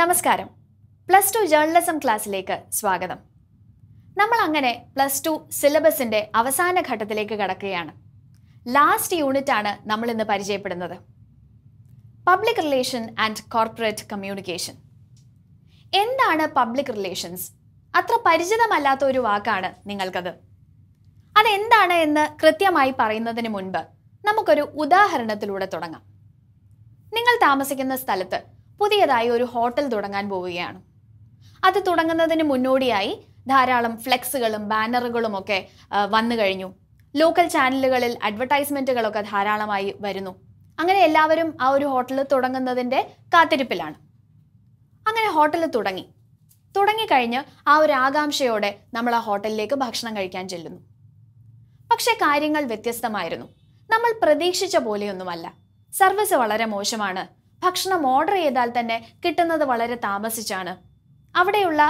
നമസ്കാരം plus two journalism ക്ലാസ്സിലേക്ക് സ്വാഗതം നമ്മൾ അങ്ങനെ പ്ലസ് ടു സിലബസിന്റെ അവസാന ഘട്ടത്തിലേക്ക് കടക്കുകയാണ് ലാസ്റ്റ് യൂണിറ്റ് ആണ് നമ്മൾ ഇന്ന് പരിചയപ്പെടുന്നത് public relation and corporate communication എന്താണ് പബ്ലിക് റിലേഷൻസ് അത്ര പരിചിതമല്ലാത്ത ഒരു വാക്കാണ് നിങ്ങൾക്കത് അതെന്താണ് എന്ന് കൃത്യമായി പറയുന്നതിന് മുൻപ് നമുക്കൊരു ഉദാഹരണത്തിലൂടെ തുടങ്ങാം നിങ്ങൾ താമസിക്കുന്ന സ്ഥലത്ത് പുതിയതായി ഒരു ഹോട്ടൽ തുടങ്ങാൻ പോവുകയാണ് അത് തുടങ്ങുന്നതിന് മുന്നോടിയായി ധാരാളം ഫ്ലെക്സുകളും ബാനറുകളും ഒക്കെ വന്നു കഴിഞ്ഞു ലോക്കൽ ചാനലുകളിൽ അഡ്വർടൈസ്മെന്റുകളൊക്കെ ധാരാളമായി വരുന്നു അങ്ങനെ എല്ലാവരും ആ ഒരു ഹോട്ടൽ തുടങ്ങുന്നതിൻ്റെ കാത്തിരിപ്പിലാണ് അങ്ങനെ ഹോട്ടൽ തുടങ്ങി തുടങ്ങിക്കഴിഞ്ഞ് ആ ഒരു ആകാംക്ഷയോടെ നമ്മൾ ആ ഹോട്ടലിലേക്ക് ഭക്ഷണം കഴിക്കാൻ ചെല്ലുന്നു പക്ഷെ കാര്യങ്ങൾ വ്യത്യസ്തമായിരുന്നു നമ്മൾ പ്രതീക്ഷിച്ച പോലെയൊന്നുമല്ല സർവീസ് വളരെ മോശമാണ് ഭക്ഷണം ഓർഡർ ചെയ്താൽ തന്നെ കിട്ടുന്നത് വളരെ താമസിച്ചാണ് അവിടെയുള്ള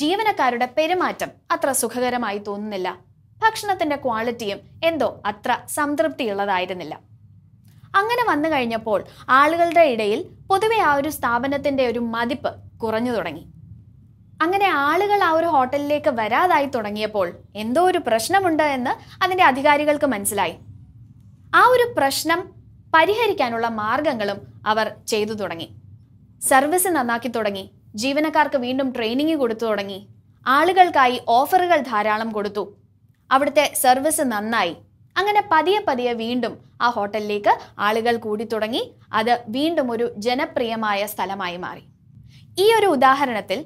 ജീവനക്കാരുടെ പെരുമാറ്റം അത്ര സുഖകരമായി തോന്നുന്നില്ല ഭക്ഷണത്തിന്റെ ക്വാളിറ്റിയും എന്തോ അത്ര സംതൃപ്തിയുള്ളതായിരുന്നില്ല അങ്ങനെ വന്നു കഴിഞ്ഞപ്പോൾ ആളുകളുടെ ഇടയിൽ പൊതുവെ ആ ഒരു സ്ഥാപനത്തിന്റെ ഒരു മതിപ്പ് കുറഞ്ഞു തുടങ്ങി അങ്ങനെ ആളുകൾ ആ ഒരു ഹോട്ടലിലേക്ക് വരാതായി തുടങ്ങിയപ്പോൾ എന്തോ ഒരു പ്രശ്നമുണ്ട് എന്ന് അതിൻ്റെ അധികാരികൾക്ക് മനസ്സിലായി ആ ഒരു പ്രശ്നം പരിഹരിക്കാനുള്ള മാർഗങ്ങളും അവർ ചെയ്തു തുടങ്ങി സർവീസ് നന്നാക്കി തുടങ്ങി ജീവനക്കാർക്ക് വീണ്ടും ട്രെയിനിങ് കൊടുത്തു തുടങ്ങി ആളുകൾക്കായി ഓഫറുകൾ ധാരാളം കൊടുത്തു അവിടുത്തെ സർവീസ് നന്നായി അങ്ങനെ പതിയെ പതിയെ വീണ്ടും ആ ഹോട്ടലിലേക്ക് ആളുകൾ കൂടി തുടങ്ങി അത് വീണ്ടും ഒരു ജനപ്രിയമായ സ്ഥലമായി മാറി ഈ ഒരു ഉദാഹരണത്തിൽ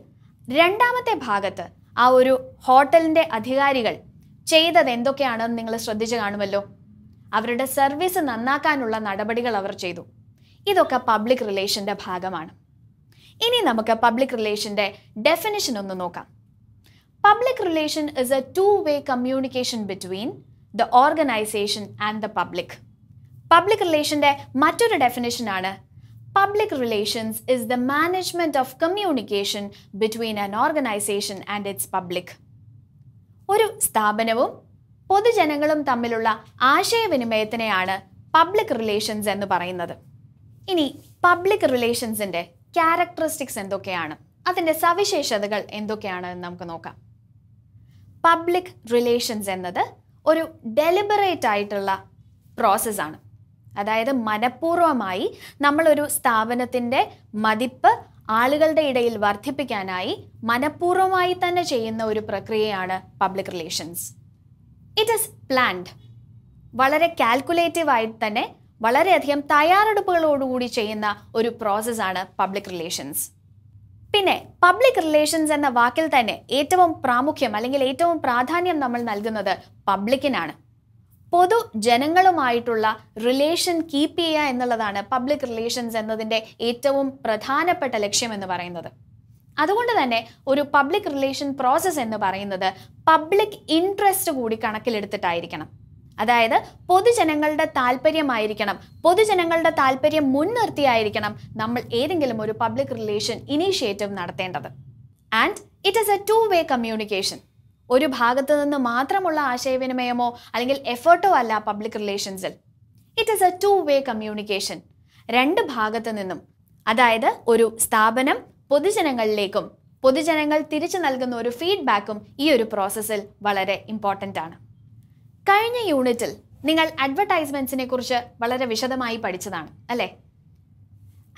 രണ്ടാമത്തെ ഭാഗത്ത് ആ ഒരു ഹോട്ടലിൻ്റെ അധികാരികൾ ചെയ്തത് എന്തൊക്കെയാണെന്ന് നിങ്ങൾ ശ്രദ്ധിച്ചു കാണുമല്ലോ അവരുടെ സർവീസ് നന്നാക്കാനുള്ള നടപടികൾ അവർ ചെയ്തു ഇതൊക്കെ പബ്ലിക് റിലേഷൻ്റെ ഭാഗമാണ് ഇനി നമുക്ക് പബ്ലിക് റിലേഷൻ്റെ ഡെഫിനിഷൻ ഒന്ന് നോക്കാം public relation is a two way communication between the organization and the public public റിലേഷൻ്റെ മറ്റൊരു ഡെഫിനിഷനാണ് public relations is the management of communication between an organization and its public ഒരു സ്ഥാപനവും പൊതുജനങ്ങളും തമ്മിലുള്ള ആശയവിനിമയത്തിനെയാണ് പബ്ലിക് റിലേഷൻസ് എന്ന് പറയുന്നത് ഇനി പബ്ലിക് റിലേഷൻസിന്റെ ക്യാരക്ടറിസ്റ്റിക്സ് എന്തൊക്കെയാണ് അതിന്റെ സവിശേഷതകൾ എന്തൊക്കെയാണ് എന്ന് നമുക്ക് നോക്കാം പബ്ലിക് റിലേഷൻസ് എന്നത് ഒരു ഡെലിബറേറ്റ് ആയിട്ടുള്ള പ്രോസസ്സാണ് അതായത് മനഃപൂർവ്വമായി നമ്മളൊരു സ്ഥാപനത്തിൻ്റെ മതിപ്പ് ആളുകളുടെ ഇടയിൽ വർദ്ധിപ്പിക്കാനായി മനഃപൂർവ്വമായി തന്നെ ചെയ്യുന്ന ഒരു പ്രക്രിയയാണ് public relations it is planned വളരെ കാൽക്കുലേറ്റീവായി തന്നെ വളരെയധികം തയ്യാറെടുപ്പുകളോടുകൂടി ചെയ്യുന്ന ഒരു പ്രോസസ്സാണ് പബ്ലിക് റിലേഷൻസ് പിന്നെ പബ്ലിക് റിലേഷൻസ് എന്ന വാക്കിൽ തന്നെ ഏറ്റവും പ്രാമുഖ്യം അല്ലെങ്കിൽ ഏറ്റവും പ്രാധാന്യം നമ്മൾ നൽകുന്നത് പബ്ലിക്കിനാണ് പൊതു ജനങ്ങളുമായിട്ടുള്ള റിലേഷൻ കീപ്പ് ചെയ്യുക എന്നുള്ളതാണ് പബ്ലിക് റിലേഷൻസ് എന്നതിൻ്റെ ഏറ്റവും പ്രധാനപ്പെട്ട ലക്ഷ്യം എന്ന് പറയുന്നത് അതുകൊണ്ട് തന്നെ ഒരു പബ്ലിക് റിലേഷൻ പ്രോസസ്സ് എന്ന് പറയുന്നത് പബ്ലിക് ഇൻട്രസ്റ്റ് കൂടി കണക്കിലെടുത്തിട്ടായിരിക്കണം അതായത് പൊതുജനങ്ങളുടെ താല്പര്യമായിരിക്കണം പൊതുജനങ്ങളുടെ താല്പര്യം മുൻനിർത്തിയായിരിക്കണം നമ്മൾ ഏതെങ്കിലും ഒരു പബ്ലിക് റിലേഷൻ ഇനീഷ്യേറ്റീവ് നടത്തേണ്ടത് and it is a two way communication ഒരു ഭാഗത്തു നിന്ന് മാത്രമുള്ള ആശയവിനിമയമോ അല്ലെങ്കിൽ എഫേർട്ടോ അല്ല പബ്ലിക് റിലേഷൻസിൽ it is a two way communication രണ്ട് ഭാഗത്തു നിന്നും അതായത് ഒരു സ്ഥാപനം പൊതുജനങ്ങളിലേക്കും പൊതുജനങ്ങൾ തിരിച്ചു നൽകുന്ന ഒരു ഫീഡ്ബാക്കും ഈ ഒരു പ്രോസസ്സിൽ വളരെ ഇമ്പോർട്ടൻ്റ് ആണ് കഴിഞ്ഞ യൂണിറ്റിൽ നിങ്ങൾ അഡ്വർടൈസ്മെന്റ്സിനെ കുറിച്ച് വളരെ വിശദമായി പഠിച്ചതാണ് അല്ലേ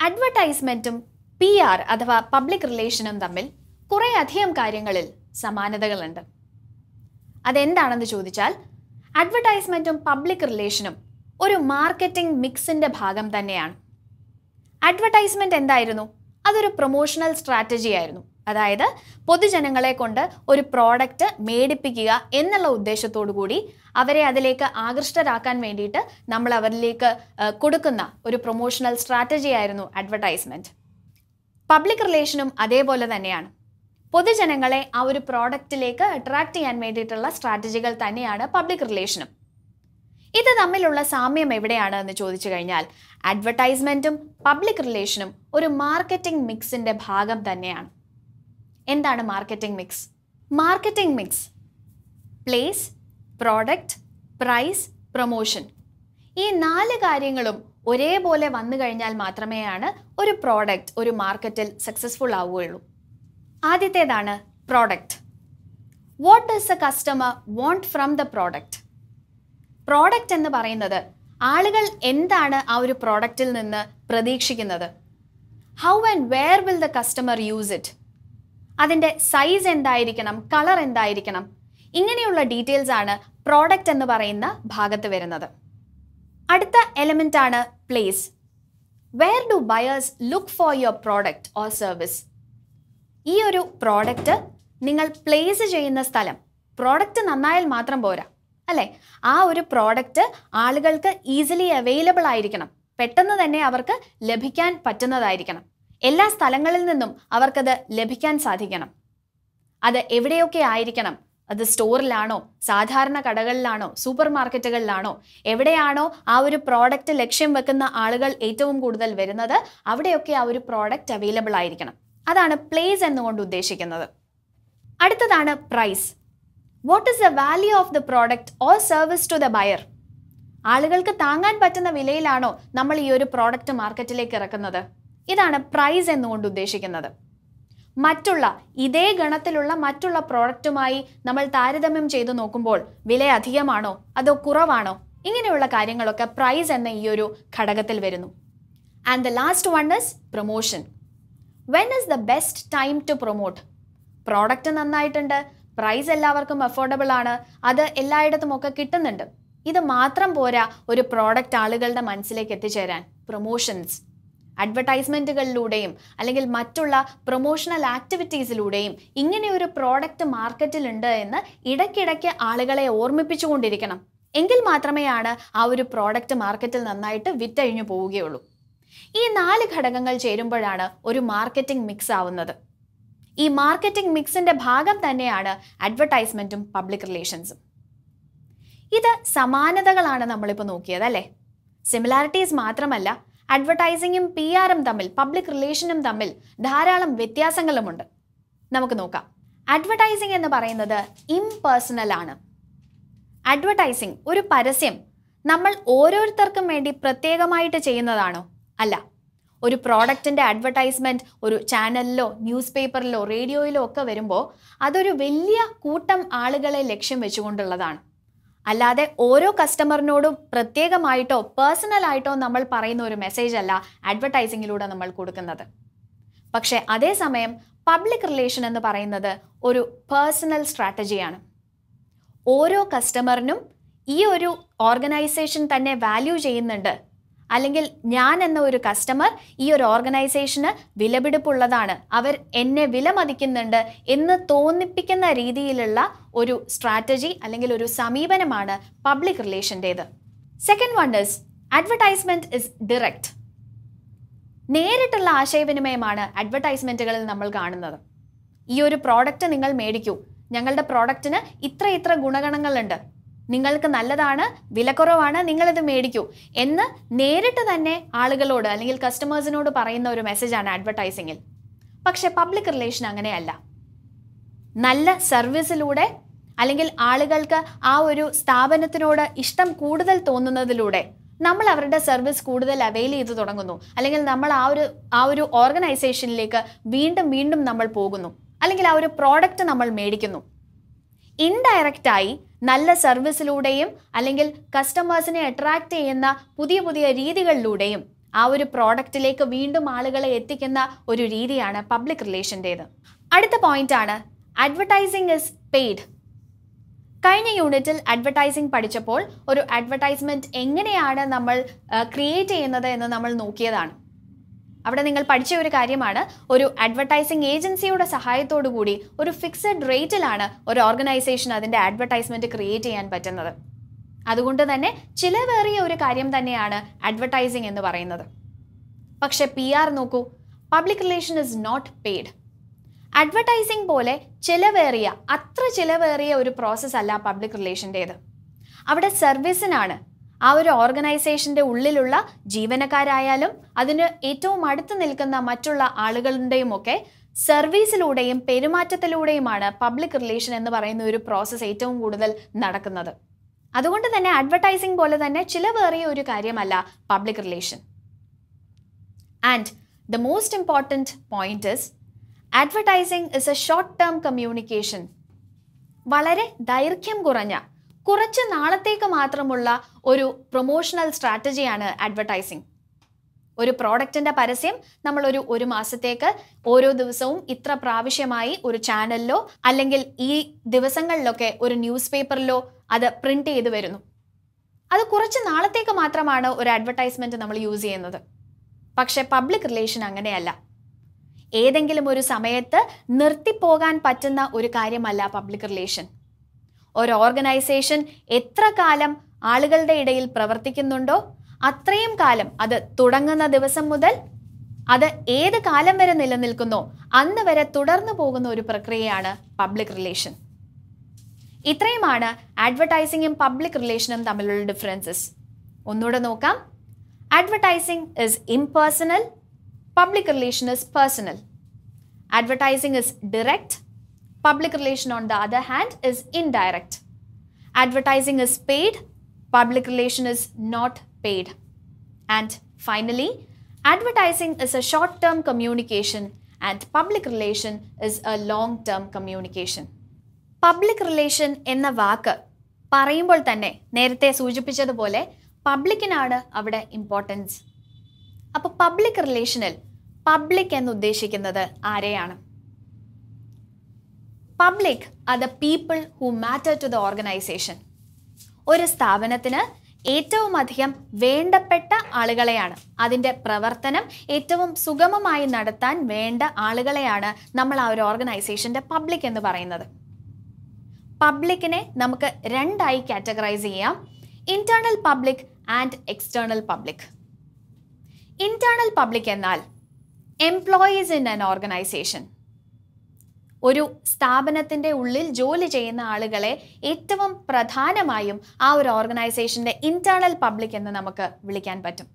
അഡ്വർടൈസ്മെന്റും പി ആർ അഥവാ പബ്ലിക് റിലേഷനും തമ്മിൽ കുറേ അധികം കാര്യങ്ങളിൽ സമാനതകളുണ്ട് അതെന്താണെന്ന് ചോദിച്ചാൽ അഡ്വർടൈസ്മെന്റും പബ്ലിക് റിലേഷനും ഒരു മാർക്കറ്റിംഗ് മിക്സിന്റെ ഭാഗം തന്നെയാണ് അഡ്വർടൈസ്മെന്റ് എന്തായിരുന്നു അതൊരു പ്രൊമോഷണൽ സ്ട്രാറ്റജി ആയിരുന്നു അതായത് പൊതുജനങ്ങളെ കൊണ്ട് ഒരു പ്രോഡക്റ്റ് മേടിപ്പിക്കുക എന്നുള്ള ഉദ്ദേശത്തോടു കൂടി അവരെ അതിലേക്ക് ആകൃഷ്ടരാക്കാൻ വേണ്ടിയിട്ട് നമ്മൾ അവരിലേക്ക് കൊടുക്കുന്ന ഒരു പ്രൊമോഷണൽ സ്ട്രാറ്റജി ആയിരുന്നു അഡ്വർടൈസ്മെന്റ് പബ്ലിക് റിലേഷനും അതേപോലെ തന്നെയാണ് പൊതുജനങ്ങളെ ആ ഒരു പ്രോഡക്റ്റിലേക്ക് അട്രാക്ട് ചെയ്യാൻ വേണ്ടിയിട്ടുള്ള സ്ട്രാറ്റജികൾ തന്നെയാണ് പബ്ലിക് റിലേഷനും ഇത് തമ്മിലുള്ള സാമ്യം എവിടെയാണ് എന്ന് ചോദിച്ചു കഴിഞ്ഞാൽ അഡ്വർടൈസ്മെന്റും പബ്ലിക് റിലേഷനും ഒരു മാർക്കറ്റിംഗ് മിക്സിന്റെ ഭാഗം തന്നെയാണ് എന്താണ് marketing mix marketing mix place product price promotion ഈ നാല് കാര്യങ്ങളും ഒരേപോലെ വന്നു കഴിഞ്ഞാൽ മാത്രമേയാണ് ഒരു പ്രോഡക്റ്റ് ഒരു മാർക്കറ്റിൽ സക്സസ്ഫുൾ ആവുകയുള്ളൂ ആദ്യത്തേതാണ് product what does a customer want from the product product എന്ന് പറയുന്നത് ആളുകൾ എന്താണ് ആ ഒരു പ്രോഡക്റ്റിൽ നിന്ന് പ്രതീക്ഷിക്കുന്നത് how and where will the customer use it അതിൻ്റെ സൈസ് എന്തായിരിക്കണം കളർ എന്തായിരിക്കണം ഇങ്ങനെയുള്ള ഡീറ്റെയിൽസ് ആണ് പ്രോഡക്റ്റ് എന്ന് പറയുന്ന ഭാഗത്ത് വരുന്നത് അടുത്ത എലമെൻ്റ് ആണ് place where do buyers look for your product or service ഈ ഒരു പ്രോഡക്റ്റ് നിങ്ങൾ പ്ലേസ് ചെയ്യുന്ന സ്ഥലം പ്രോഡക്റ്റ് നന്നായാൽ മാത്രം പോരാ അല്ലേ ആ ഒരു പ്രോഡക്റ്റ് ആളുകൾക്ക് ഈസിലി അവൈലബിൾ ആയിരിക്കണം പെട്ടെന്ന് തന്നെ അവർക്ക് ലഭിക്കാൻ പറ്റുന്നതായിരിക്കണം എല്ലാ സ്ഥലങ്ങളിൽ നിന്നും അവർക്കത് ലഭിക്കാൻ സാധിക്കണം അത് എവിടെയൊക്കെ ആയിരിക്കണം അത് സ്റ്റോറിലാണോ സാധാരണ കടകളിലാണോ സൂപ്പർ മാർക്കറ്റുകളിലാണോ എവിടെയാണോ ആ ഒരു പ്രോഡക്റ്റ് ലക്ഷ്യം വെക്കുന്ന ആളുകൾ ഏറ്റവും കൂടുതൽ വരുന്നത് അവിടെയൊക്കെ ആ ഒരു പ്രോഡക്റ്റ് അവൈലബിൾ ആയിരിക്കണം അതാണ് പ്ലേസ് എന്നുകൊണ്ട് ഉദ്ദേശിക്കുന്നത് അടുത്തതാണ് price what is the value of the product or service to the buyer ആളുകൾക്ക് താങ്ങാൻ പറ്റുന്ന വിലയിലാണോ നമ്മൾ ഈ ഒരു പ്രോഡക്റ്റ് മാർക്കറ്റിലേക്ക് ഇറക്കുന്നത് ഇതാണ് പ്രൈസ് എന്നുകൊണ്ട് ഉദ്ദേശിക്കുന്നത് മറ്റുള്ള ഇതേ ഗണത്തിലുള്ള മറ്റുള്ള പ്രോഡക്റ്റുമായി നമ്മൾ താരതമ്യം ചെയ്തു നോക്കുമ്പോൾ വില അധികമാണോ അതോ കുറവാണോ ഇങ്ങനെയുള്ള കാര്യങ്ങളൊക്കെ പ്രൈസ് എന്ന ഈ ഒരു ഘടകത്തിൽ വരുന്നു and the last one is promotion when is the best time to promote product നന്നായിട്ടുണ്ട് പ്രൈസ് എല്ലാവർക്കും അഫോർഡബിൾ ആണ് അത് എല്ലായിടത്തും ഒക്കെ കിട്ടുന്നുണ്ട് ഇത് മാത്രം പോരാ ഒരു പ്രോഡക്റ്റ് ആളുകളുടെ മനസ്സിലേക്ക് എത്തിച്ചേരാൻ പ്രൊമോഷൻസ് അഡ്വർടൈസ്മെൻറ്റുകളിലൂടെയും അല്ലെങ്കിൽ മറ്റുള്ള പ്രൊമോഷണൽ ആക്ടിവിറ്റീസിലൂടെയും ഇങ്ങനെ ഒരു പ്രോഡക്റ്റ് മാർക്കറ്റിലുണ്ട് എന്ന് ഇടയ്ക്കിടയ്ക്ക് ആളുകളെ ഓർമ്മിപ്പിച്ചുകൊണ്ടിരിക്കണം എങ്കിൽ മാത്രമേയാണ് ആ ഒരു പ്രോഡക്റ്റ് മാർക്കറ്റിൽ നന്നായിട്ട് വിറ്റഴിഞ്ഞു പോവുകയുള്ളൂ ഈ നാല് ഘടകങ്ങൾ ചേരുമ്പോഴാണ് ഒരു മാർക്കറ്റിംഗ് മിക്സ് ആവുന്നത് ഈ മാർക്കറ്റിംഗ് മിക്സിന്റെ ഭാഗം തന്നെയാണ് അഡ്വർടൈസ്മെൻറ്റും പബ്ലിക് റിലേഷൻസും ഇത് സമാനതകളാണ് നമ്മളിപ്പോൾ നോക്കിയത് അല്ലേ സിമിലാരിറ്റീസ് മാത്രമല്ല അഡ്വർടൈസിങ്ങും പി ആറും തമ്മിൽ പബ്ലിക് റിലേഷനും തമ്മിൽ ധാരാളം വ്യത്യാസങ്ങളുമുണ്ട് നമുക്ക് നോക്കാം അഡ്വർടൈസിംഗ് എന്ന് പറയുന്നത് ഇംപേഴ്സണൽ ആണ് അഡ്വർടൈസിംഗ് ഒരു പരസ്യം നമ്മൾ ഓരോരുത്തർക്കും വേണ്ടി പ്രത്യേകമായിട്ട് ചെയ്യുന്നതാണോ അല്ല ഒരു പ്രോഡക്റ്റിൻ്റെ അഡ്വർടൈസ്മെൻറ്റ് ഒരു ചാനലിലോ ന്യൂസ് പേപ്പറിലോ റേഡിയോയിലോ ഒക്കെ വരുമ്പോൾ അതൊരു വലിയ കൂട്ടം ആളുകളെ ലക്ഷ്യം വെച്ചുകൊണ്ടുള്ളതാണ് അല്ലാതെ ഓരോ കസ്റ്റമറിനോടും പ്രത്യേകമായിട്ടോ പേഴ്സണലായിട്ടോ നമ്മൾ പറയുന്ന ഒരു മെസ്സേജ് അല്ല അഡ്വർടൈസിങ്ങിലൂടെ നമ്മൾ കൊടുക്കുന്നത് പക്ഷേ അതേസമയം പബ്ലിക് റിലേഷൻ എന്ന് പറയുന്നത് ഒരു പേഴ്സണൽ സ്ട്രാറ്റജിയാണ് ഓരോ കസ്റ്റമറിനും ഈ ഒരു ഓർഗനൈസേഷൻ തന്നെ വാല്യൂ ചെയ്യുന്നുണ്ട് അല്ലെങ്കിൽ ഞാൻ എന്ന ഒരു കസ്റ്റമർ ഈ ഒരു ഓർഗനൈസേഷന് വിലപിടിപ്പുള്ളതാണ് അവർ എന്നെ വിലമതിക്കുന്നുണ്ട് എന്ന് തോന്നിപ്പിക്കുന്ന രീതിയിലുള്ള ഒരു സ്ട്രാറ്റജി അല്ലെങ്കിൽ ഒരു സമീപനമാണ് പബ്ലിക് റിലേഷൻ്റേത് second is advertisement is direct നേരിട്ടുള്ള ആശയവിനിമയമാണ് അഡ്വർടൈസ്മെൻറ്റുകളിൽ നമ്മൾ കാണുന്നത് ഈ ഒരു പ്രോഡക്റ്റ് നിങ്ങൾ മേടിക്കൂ ഞങ്ങളുടെ പ്രോഡക്റ്റിന് ഇത്ര ഇത്ര ഗുണഗണങ്ങളുണ്ട് നിങ്ങൾക്ക് നല്ലതാണ് വിലക്കുറവാണ് നിങ്ങളിത് മേടിക്കൂ എന്ന് നേരിട്ട് തന്നെ ആളുകളോട് അല്ലെങ്കിൽ കസ്റ്റമേഴ്സിനോട് പറയുന്ന ഒരു മെസ്സേജാണ് അഡ്വർടൈസിങ്ങിൽ പക്ഷെ പബ്ലിക് റിലേഷൻ അങ്ങനെയല്ല നല്ല സർവീസിലൂടെ അല്ലെങ്കിൽ ആളുകൾക്ക് ആ ഒരു സ്ഥാപനത്തിനോട് ഇഷ്ടം കൂടുതൽ തോന്നുന്നതിലൂടെ നമ്മൾ അവരുടെ സർവീസ് കൂടുതൽ അവൈൽ ചെയ്ത് തുടങ്ങുന്നു അല്ലെങ്കിൽ നമ്മൾ ആ ഒരു ആ ഒരു ഓർഗനൈസേഷനിലേക്ക് വീണ്ടും വീണ്ടും നമ്മൾ പോകുന്നു അല്ലെങ്കിൽ ആ ഒരു പ്രോഡക്റ്റ് നമ്മൾ മേടിക്കുന്നു ഇൻഡയറക്റ്റായി നല്ല സർവീസിലൂടെയും അല്ലെങ്കിൽ കസ്റ്റമേഴ്സിനെ അട്രാക്റ്റ് ചെയ്യുന്ന പുതിയ പുതിയ രീതികളിലൂടെയും ആ ഒരു പ്രോഡക്റ്റിലേക്ക് വീണ്ടും ആളുകളെ എത്തിക്കുന്ന ഒരു രീതിയാണ് പബ്ലിക് റിലേഷൻ്റേത് അടുത്ത പോയിന്റ് ആണ് അഡ്വർടൈസിംഗ് ഇസ് പെയ്ഡ് കഴിഞ്ഞ യൂണിറ്റിൽ അഡ്വർടൈസിംഗ് പഠിച്ചപ്പോൾ ഒരു അഡ്വർടൈസ്മെൻറ്റ് എങ്ങനെയാണ് നമ്മൾ ക്രിയേറ്റ് ചെയ്യുന്നത് എന്ന് നമ്മൾ നോക്കിയതാണ് അവിടെ നിങ്ങൾ പഠിച്ച ഒരു കാര്യമാണ് ഒരു അഡ്വർടൈസിംഗ് ഏജൻസിയുടെ കൂടി ഒരു ഫിക്സഡ് റേറ്റിലാണ് ഒരു ഓർഗനൈസേഷൻ അതിൻ്റെ അഡ്വർടൈസ്മെൻറ്റ് ക്രിയേറ്റ് ചെയ്യാൻ പറ്റുന്നത് അതുകൊണ്ട് തന്നെ ചിലവേറിയ ഒരു കാര്യം തന്നെയാണ് അഡ്വർടൈസിംഗ് എന്ന് പറയുന്നത് പക്ഷെ പി ആർ നോക്കൂ public relation is not paid advertising പോലെ ചിലവേറിയ അത്ര ചിലവേറിയ ഒരു പ്രോസസ്സല്ല അല്ല പബ്ലിക് റിലേഷൻ്റേത് അവിടെ സർവീസിനാണ് ആ ഒരു ഓർഗനൈസേഷൻ്റെ ഉള്ളിലുള്ള ജീവനക്കാരായാലും അതിന് ഏറ്റവും അടുത്ത് നിൽക്കുന്ന മറ്റുള്ള ആളുകളുടെയും ഒക്കെ സർവീസിലൂടെയും പെരുമാറ്റത്തിലൂടെയുമാണ് പബ്ലിക് റിലേഷൻ എന്ന് പറയുന്ന ഒരു പ്രോസസ്സ് ഏറ്റവും കൂടുതൽ നടക്കുന്നത് അതുകൊണ്ട് തന്നെ അഡ്വർടൈസിംഗ് പോലെ തന്നെ ചിലവേറിയ ഒരു കാര്യമല്ല public relation and the most important point is advertising is a short term communication വളരെ ദൈർഘ്യം കുറഞ്ഞ കുറച്ച് നാളത്തേക്ക് മാത്രമുള്ള ഒരു പ്രൊമോഷണൽ സ്ട്രാറ്റജിയാണ് അഡ്വർടൈസിങ് ഒരു പ്രോഡക്റ്റിൻ്റെ പരസ്യം നമ്മൾ ഒരു ഒരു മാസത്തേക്ക് ഓരോ ദിവസവും ഇത്ര പ്രാവശ്യമായി ഒരു ചാനലിലോ അല്ലെങ്കിൽ ഈ ദിവസങ്ങളിലൊക്കെ ഒരു ന്യൂസ് പേപ്പറിലോ അത് പ്രിന്റ് ചെയ്ത് വരുന്നു അത് കുറച്ച് നാളത്തേക്ക് മാത്രമാണ് ഒരു അഡ്വർടൈസ്മെൻറ്റ് നമ്മൾ യൂസ് ചെയ്യുന്നത് പക്ഷേ പബ്ലിക് റിലേഷൻ അങ്ങനെയല്ല ഏതെങ്കിലും ഒരു സമയത്ത് നിർത്തിപ്പോകാൻ പറ്റുന്ന ഒരു കാര്യമല്ല പബ്ലിക് റിലേഷൻ ഒരു ഓർഗനൈസേഷൻ എത്ര കാലം ആളുകളുടെ ഇടയിൽ പ്രവർത്തിക്കുന്നുണ്ടോ അത്രയും കാലം അത് തുടങ്ങുന്ന ദിവസം മുതൽ അത് ഏത് കാലം വരെ നിലനിൽക്കുന്നോ അന്ന് വരെ തുടർന്നു പോകുന്ന ഒരു പ്രക്രിയയാണ് പബ്ലിക് റിലേഷൻ ഇത്രയുമാണ് അഡ്വർടൈസിങ്ങും പബ്ലിക് റിലേഷനും തമ്മിലുള്ള ഡിഫറൻസസ് ഒന്നുകൂടെ നോക്കാം advertising is impersonal public relation is personal advertising is direct Public relation, on the other hand, is indirect. Advertising is paid, public relation is not paid. And finally, advertising is a short term communication and public relation is a long term communication. Public relation എന്ന വാക്ക് പറയുമ്പോൾ തന്നെ നേരത്തെ സൂചിപ്പിച്ചതുപോലെ പബ്ലിക്കിനാണ് അവിടെ importance അപ്പോൾ public റിലേഷനിൽ public എന്ന് ഉദ്ദേശിക്കുന്നത് ആരെയാണ് public are the people who matter to the organization ഒരു സ്ഥാപനത്തിന് ഏറ്റവും അധികം വേണ്ടപ്പെട്ട ആളുകളെയാണ് അതിൻ്റെ പ്രവർത്തനം ഏറ്റവും സുഗമമായി നടത്താൻ വേണ്ട ആളുകളെയാണ് നമ്മൾ ആ ഒരു ഓർഗനൈസേഷൻ്റെ പബ്ലിക് എന്ന് പറയുന്നത് പബ്ലിക്കിനെ നമുക്ക് രണ്ടായി കാറ്റഗറൈസ് ചെയ്യാം internal public and external public internal public എന്നാൽ എംപ്ലോയീസ് ഇൻ ആൻ ഓർഗനൈസേഷൻ ഒരു സ്ഥാപനത്തിൻ്റെ ഉള്ളിൽ ജോലി ചെയ്യുന്ന ആളുകളെ ഏറ്റവും പ്രധാനമായും ആ ഒരു ഓർഗനൈസേഷൻ്റെ ഇൻറ്റേർണൽ പബ്ലിക് എന്ന് നമുക്ക് വിളിക്കാൻ പറ്റും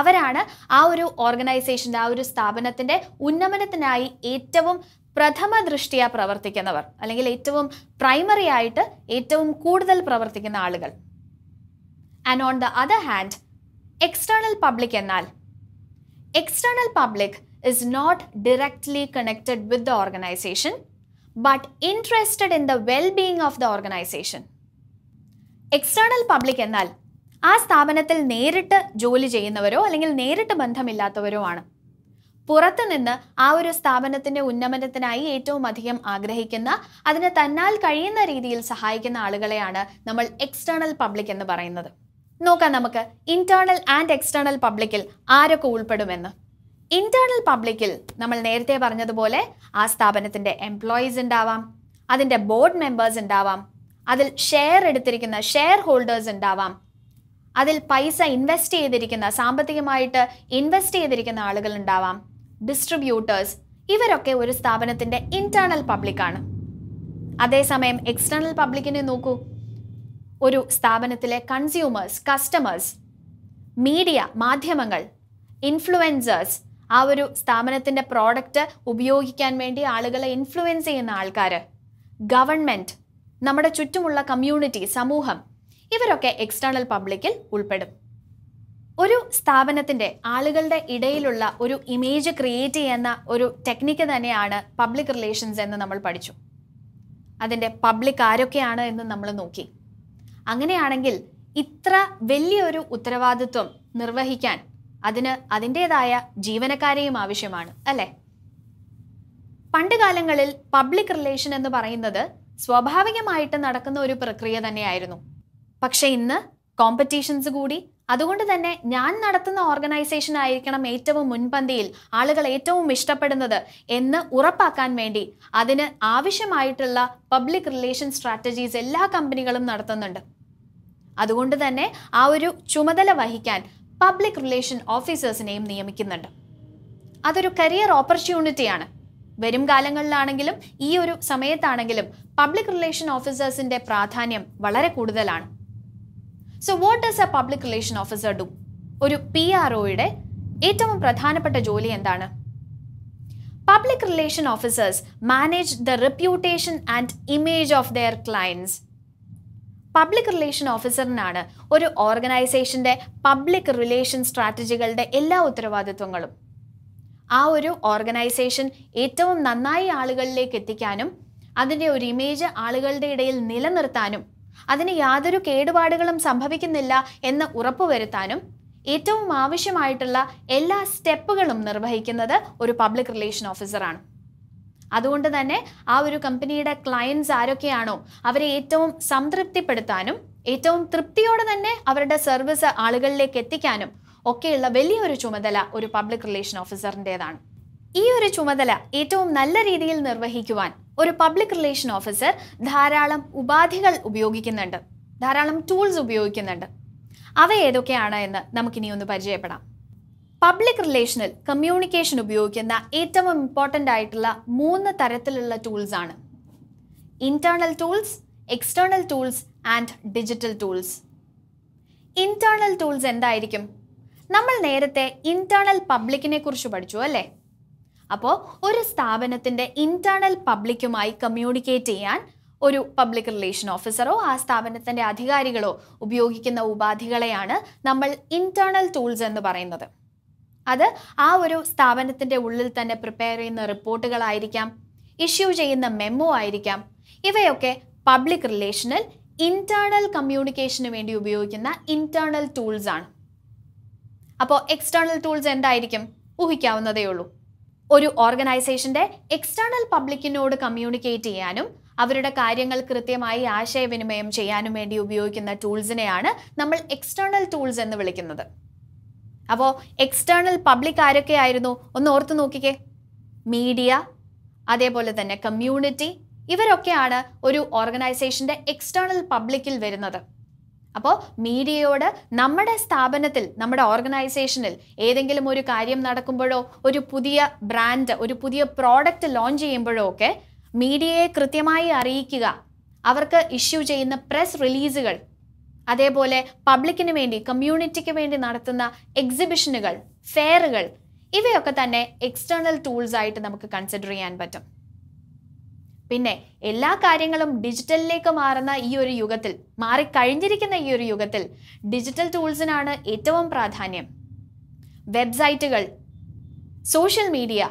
അവരാണ് ആ ഒരു ഓർഗനൈസേഷൻ്റെ ആ ഒരു സ്ഥാപനത്തിൻ്റെ ഉന്നമനത്തിനായി ഏറ്റവും പ്രഥമ ദൃഷ്ടിയ പ്രവർത്തിക്കുന്നവർ അല്ലെങ്കിൽ ഏറ്റവും പ്രൈമറി ആയിട്ട് ഏറ്റവും കൂടുതൽ പ്രവർത്തിക്കുന്ന ആളുകൾ and on the other hand external public എന്നാൽ external public is not directly connected with the organization but interested in the well-being of the organization. External public എന്നാൽ ആ സ്ഥാപനത്തിൽ നേരിട്ട് ജോലി ചെയ്യുന്നവരോ അല്ലെങ്കിൽ നേരിട്ട് ബന്ധമില്ലാത്തവരോ ആണ് പുറത്തുനിന്ന് ആ ഒരു സ്ഥാപനത്തിൻ്റെ ഉന്നമനത്തിനായി ഏറ്റവും അധികം ആഗ്രഹിക്കുന്ന അതിന് തന്നാൽ കഴിയുന്ന രീതിയിൽ സഹായിക്കുന്ന ആളുകളെയാണ് നമ്മൾ എക്സ്റ്റേണൽ പബ്ലിക് എന്ന് പറയുന്നത് നോക്കാം നമുക്ക് ഇന്റേണൽ ആൻഡ് എക്സ്റ്റേണൽ പബ്ലിക്കിൽ ആരൊക്കെ ഉൾപ്പെടുമെന്ന് ഇന്റേണൽ പബ്ലിക്കിൽ നമ്മൾ നേരത്തെ പറഞ്ഞതുപോലെ ആ സ്ഥാപനത്തിൻ്റെ എംപ്ലോയീസ് ഉണ്ടാവാം അതിൻ്റെ ബോർഡ് മെമ്പേഴ്സ് ഉണ്ടാവാം അതിൽ ഷെയർ എടുത്തിരിക്കുന്ന ഷെയർ ഹോൾഡേഴ്സ് ഉണ്ടാവാം അതിൽ പൈസ ഇൻവെസ്റ്റ് ചെയ്തിരിക്കുന്ന സാമ്പത്തികമായിട്ട് ഇൻവെസ്റ്റ് ചെയ്തിരിക്കുന്ന ആളുകൾ ഉണ്ടാവാം ഡിസ്ട്രിബ്യൂട്ടേഴ്സ് ഇവരൊക്കെ ഒരു സ്ഥാപനത്തിൻ്റെ ഇന്റേണൽ പബ്ലിക്കാണ് അതേസമയം എക്സ്റ്റേണൽ പബ്ലിക്കിനെ നോക്കൂ ഒരു സ്ഥാപനത്തിലെ കൺസ്യൂമേഴ്സ് കസ്റ്റമേഴ്സ് മീഡിയ മാധ്യമങ്ങൾ ഇൻഫ്ലുവൻസേഴ്സ് ആ ഒരു സ്ഥാപനത്തിൻ്റെ പ്രോഡക്റ്റ് ഉപയോഗിക്കാൻ വേണ്ടി ആളുകളെ ഇൻഫ്ലുവൻസ് ചെയ്യുന്ന ആൾക്കാർ ഗവൺമെൻറ് നമ്മുടെ ചുറ്റുമുള്ള കമ്മ്യൂണിറ്റി സമൂഹം ഇവരൊക്കെ എക്സ്റ്റേണൽ പബ്ലിക്കിൽ ഉൾപ്പെടും ഒരു സ്ഥാപനത്തിൻ്റെ ആളുകളുടെ ഇടയിലുള്ള ഒരു ഇമേജ് ക്രിയേറ്റ് ചെയ്യുന്ന ഒരു ടെക്നിക്ക് തന്നെയാണ് പബ്ലിക് റിലേഷൻസ് എന്ന് നമ്മൾ പഠിച്ചു അതിൻ്റെ പബ്ലിക് ആരൊക്കെയാണ് എന്ന് നമ്മൾ നോക്കി അങ്ങനെയാണെങ്കിൽ ഇത്ര വലിയൊരു ഉത്തരവാദിത്വം നിർവഹിക്കാൻ അതിന് അതിൻ്റെതായ ജീവനക്കാരെയും ആവശ്യമാണ് അല്ലേ പണ്ട് കാലങ്ങളിൽ പബ്ലിക് റിലേഷൻ എന്ന് പറയുന്നത് സ്വാഭാവികമായിട്ട് നടക്കുന്ന ഒരു പ്രക്രിയ തന്നെയായിരുന്നു പക്ഷെ ഇന്ന് കോമ്പറ്റീഷൻസ് കൂടി അതുകൊണ്ട് തന്നെ ഞാൻ നടത്തുന്ന ഓർഗനൈസേഷൻ ആയിരിക്കണം ഏറ്റവും മുൻപന്തിയിൽ ആളുകൾ ഏറ്റവും ഇഷ്ടപ്പെടുന്നത് എന്ന് ഉറപ്പാക്കാൻ വേണ്ടി അതിന് ആവശ്യമായിട്ടുള്ള പബ്ലിക് റിലേഷൻ സ്ട്രാറ്റജീസ് എല്ലാ കമ്പനികളും നടത്തുന്നുണ്ട് അതുകൊണ്ട് തന്നെ ആ ഒരു ചുമതല വഹിക്കാൻ പബ്ലിക് റിലേഷൻ ഓഫീസേഴ്സിനെയും നിയമിക്കുന്നുണ്ട് അതൊരു കരിയർ ഓപ്പർച്യൂണിറ്റിയാണ് വരും കാലങ്ങളിലാണെങ്കിലും ഈ ഒരു സമയത്താണെങ്കിലും പബ്ലിക് റിലേഷൻ ഓഫീസേഴ്സിന്റെ പ്രാധാന്യം വളരെ കൂടുതലാണ് so what does a public relation officer do ഒരു പി ആർ ഒയുടെ ഏറ്റവും പ്രധാനപ്പെട്ട ജോലി എന്താണ് public relation officers manage the reputation and image of their clients public relation ഓഫീസറിനാണ് ഒരു ഓർഗനൈസേഷന്റെ പബ്ലിക് റിലേഷൻ സ്ട്രാറ്റജികളുടെ എല്ലാ ഉത്തരവാദിത്വങ്ങളും ആ ഒരു ഓർഗനൈസേഷൻ ഏറ്റവും നന്നായി ആളുകളിലേക്ക് എത്തിക്കാനും അതിൻ്റെ ഒരു ഇമേജ് ആളുകളുടെ ഇടയിൽ നിലനിർത്താനും അതിന് യാതൊരു കേടുപാടുകളും സംഭവിക്കുന്നില്ല എന്ന് ഉറപ്പുവരുത്താനും ഏറ്റവും ആവശ്യമായിട്ടുള്ള എല്ലാ സ്റ്റെപ്പുകളും നിർവഹിക്കുന്നത് ഒരു പബ്ലിക് റിലേഷൻ ഓഫീസറാണ് അതുകൊണ്ട് തന്നെ ആ ഒരു കമ്പനിയുടെ ക്ലയൻസ് ആരൊക്കെയാണോ അവരെ ഏറ്റവും സംതൃപ്തിപ്പെടുത്താനും ഏറ്റവും തൃപ്തിയോടെ തന്നെ അവരുടെ സർവീസ് ആളുകളിലേക്ക് എത്തിക്കാനും ഒക്കെയുള്ള വലിയൊരു ചുമതല ഒരു പബ്ലിക് റിലേഷൻ ഓഫീസറിൻ്റെതാണ് ഈ ഒരു ചുമതല ഏറ്റവും നല്ല രീതിയിൽ നിർവഹിക്കുവാൻ ഒരു പബ്ലിക് റിലേഷൻ ഓഫീസർ ധാരാളം ഉപാധികൾ ഉപയോഗിക്കുന്നുണ്ട് ധാരാളം ടൂൾസ് ഉപയോഗിക്കുന്നുണ്ട് അവ ഏതൊക്കെയാണ് എന്ന് നമുക്കിനി ഒന്ന് പരിചയപ്പെടാം പബ്ലിക് റിലേഷനിൽ കമ്മ്യൂണിക്കേഷൻ ഉപയോഗിക്കുന്ന ഏറ്റവും ഇമ്പോർട്ടൻ്റ് ആയിട്ടുള്ള മൂന്ന് തരത്തിലുള്ള ടൂൾസ് ആണ് internal tools external tools and digital tools internal tools എന്തായിരിക്കും നമ്മൾ നേരത്തെ ഇൻറ്റേർണൽ പബ്ലിക്കിനെ കുറിച്ച് പഠിച്ചു അല്ലേ അപ്പോൾ ഒരു സ്ഥാപനത്തിൻ്റെ ഇൻറ്റേർണൽ പബ്ലിക്കുമായി കമ്മ്യൂണിക്കേറ്റ് ചെയ്യാൻ ഒരു പബ്ലിക് റിലേഷൻ ഓഫീസറോ ആ സ്ഥാപനത്തിൻ്റെ അധികാരികളോ ഉപയോഗിക്കുന്ന ഉപാധികളെയാണ് നമ്മൾ ഇൻറ്റേർണൽ ടൂൾസ് എന്ന് പറയുന്നത് അത് ആ ഒരു സ്ഥാപനത്തിൻ്റെ ഉള്ളിൽ തന്നെ പ്രിപ്പയർ ചെയ്യുന്ന റിപ്പോർട്ടുകളായിരിക്കാം ഇഷ്യൂ ചെയ്യുന്ന മെമ്മോ ആയിരിക്കാം ഇവയൊക്കെ പബ്ലിക് റിലേഷനിൽ ഇൻറ്റേർണൽ കമ്മ്യൂണിക്കേഷന് വേണ്ടി ഉപയോഗിക്കുന്ന ഇൻറ്റേർണൽ ടൂൾസ് ആണ് അപ്പോൾ എക്സ്റ്റേണൽ ടൂൾസ് എന്തായിരിക്കും ഊഹിക്കാവുന്നതേ ഉള്ളൂ ഒരു ഓർഗനൈസേഷൻ്റെ എക്സ്റ്റേണൽ പബ്ലിക്കിനോട് കമ്മ്യൂണിക്കേറ്റ് ചെയ്യാനും അവരുടെ കാര്യങ്ങൾ കൃത്യമായി ആശയവിനിമയം ചെയ്യാനും വേണ്ടി ഉപയോഗിക്കുന്ന ടൂൾസിനെയാണ് നമ്മൾ എക്സ്റ്റേണൽ ടൂൾസ് എന്ന് വിളിക്കുന്നത് അപ്പോൾ എക്സ്റ്റേണൽ പബ്ലിക് ആരൊക്കെയായിരുന്നു ഒന്ന് ഓർത്ത് നോക്കിക്കേ മീഡിയ അതേപോലെ തന്നെ കമ്മ്യൂണിറ്റി ഇവരൊക്കെയാണ് ഒരു ഓർഗനൈസേഷൻ്റെ എക്സ്റ്റേണൽ പബ്ലിക്കിൽ വരുന്നത് അപ്പോൾ മീഡിയയോട് നമ്മുടെ സ്ഥാപനത്തിൽ നമ്മുടെ ഓർഗനൈസേഷനിൽ ഏതെങ്കിലും ഒരു കാര്യം നടക്കുമ്പോഴോ ഒരു പുതിയ ബ്രാൻഡ് ഒരു പുതിയ പ്രോഡക്റ്റ് ലോഞ്ച് ചെയ്യുമ്പോഴോ ഒക്കെ മീഡിയയെ കൃത്യമായി അറിയിക്കുക അവർക്ക് ഇഷ്യൂ ചെയ്യുന്ന പ്രസ് റിലീസുകൾ അതേപോലെ പബ്ലിക്കിന് വേണ്ടി കമ്മ്യൂണിറ്റിക്ക് വേണ്ടി നടത്തുന്ന എക്സിബിഷനുകൾ ഫെയറുകൾ ഇവയൊക്കെ തന്നെ എക്സ്റ്റേണൽ ടൂൾസ് ആയിട്ട് നമുക്ക് കൺസിഡർ ചെയ്യാൻ പറ്റും പിന്നെ എല്ലാ കാര്യങ്ങളും ഡിജിറ്റലിലേക്ക് മാറുന്ന ഈ ഒരു യുഗത്തിൽ മാറിക്കഴിഞ്ഞിരിക്കുന്ന ഈ ഒരു യുഗത്തിൽ ഡിജിറ്റൽ ടൂൾസിനാണ് ഏറ്റവും പ്രാധാന്യം വെബ്സൈറ്റുകൾ സോഷ്യൽ മീഡിയ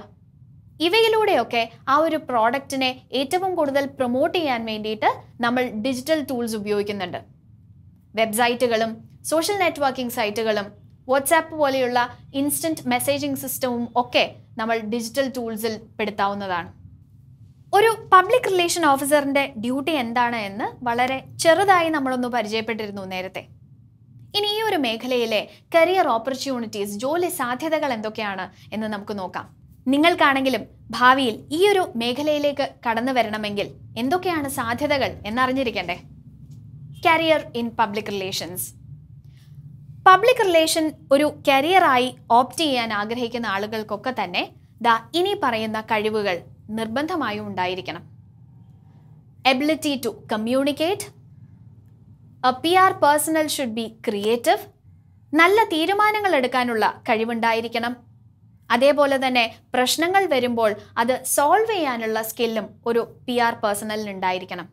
ഇവയിലൂടെയൊക്കെ ആ ഒരു പ്രോഡക്റ്റിനെ ഏറ്റവും കൂടുതൽ പ്രൊമോട്ട് ചെയ്യാൻ വേണ്ടിയിട്ട് നമ്മൾ ഡിജിറ്റൽ ടൂൾസ് ഉപയോഗിക്കുന്നുണ്ട് വെബ്സൈറ്റുകളും സോഷ്യൽ നെറ്റ്വർക്കിംഗ് സൈറ്റുകളും വാട്സാപ്പ് പോലെയുള്ള ഇൻസ്റ്റൻറ്റ് മെസ്സേജിംഗ് സിസ്റ്റവും ഒക്കെ നമ്മൾ ഡിജിറ്റൽ ടൂൾസിൽ പെടുത്താവുന്നതാണ് ഒരു പബ്ലിക് റിലേഷൻ ഓഫീസറിൻ്റെ ഡ്യൂട്ടി എന്താണ് എന്ന് വളരെ ചെറുതായി നമ്മളൊന്ന് പരിചയപ്പെട്ടിരുന്നു നേരത്തെ ഇനി ഈ ഒരു മേഖലയിലെ കരിയർ ഓപ്പർച്യൂണിറ്റീസ് ജോലി സാധ്യതകൾ എന്തൊക്കെയാണ് എന്ന് നമുക്ക് നോക്കാം നിങ്ങൾക്കാണെങ്കിലും ഭാവിയിൽ ഈ ഒരു മേഖലയിലേക്ക് കടന്നു വരണമെങ്കിൽ എന്തൊക്കെയാണ് സാധ്യതകൾ എന്നറിഞ്ഞിരിക്കണ്ടേ career in public relations public relation ഒരു കരിയറായി ഓപ്റ്റ് ചെയ്യാൻ ആഗ്രഹിക്കുന്ന ആളുകൾക്കൊക്കെ തന്നെ ദ ഇനി പറയുന്ന കഴിവുകൾ നിർബന്ധമായും ഉണ്ടായിരിക്കണം ability to communicate a P R personnel should be creative നല്ല തീരുമാനങ്ങൾ എടുക്കാനുള്ള കഴിവുണ്ടായിരിക്കണം അതേപോലെ തന്നെ പ്രശ്നങ്ങൾ വരുമ്പോൾ അത് സോൾവ് ചെയ്യാനുള്ള സ്കില്ലും ഒരു പി ആർ പേഴ്സണലിനുണ്ടായിരിക്കണം